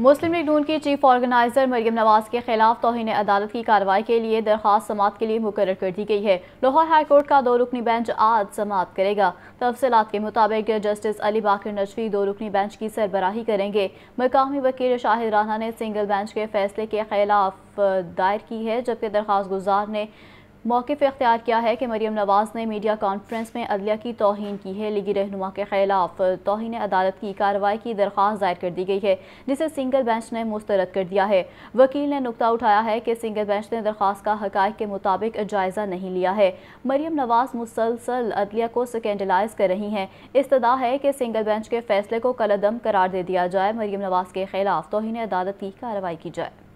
मुस्लिम league नून की chief organiser Maryam Nawaz के खिलाफ तोहन अदालत की कार्रवाई के लिए दरख्वास्त समात के लिए मुकर कर दी गई है लाहौर हाईकोर्ट का दो रुकनी बेंच आज समात करेगा तफसलत के मुताबिक जस्टिस अली बाकर नजवी दो रुकनी बेंच की सरबराही करेंगे मकामी वकील शाहिद राना ने सिंगल बेंच के फैसले के खिलाफ दायर की है जबकि दरखास्त गुजार ने पर अख्तियार किया है कि मरीम नवाज़ ने मीडिया कॉन्फ्रेंस में अदलिया की तोहन की है लीगी रहनुमा के खिलाफ तोहन अदालत की कार्रवाई की दरख्वास्त दायर कर दी गई है जिसे सिंगल बेंच ने मुस्तरद कर दिया है वकील ने नुकता उठाया है कि सिंगल बेंच ने दरख्वास्त का हक़ के मुताबिक जायज़ा नहीं लिया है मरीम नवाज़ मुसलसल अदलिया को स्कैंडलाइज कर रही हैं इस्तः है कि सिंगल बेंच के फैसले को कलदम करार दे दिया जाए मरीम नवाज़ के खिलाफ तोहन अदालत की कार्रवाई की जाए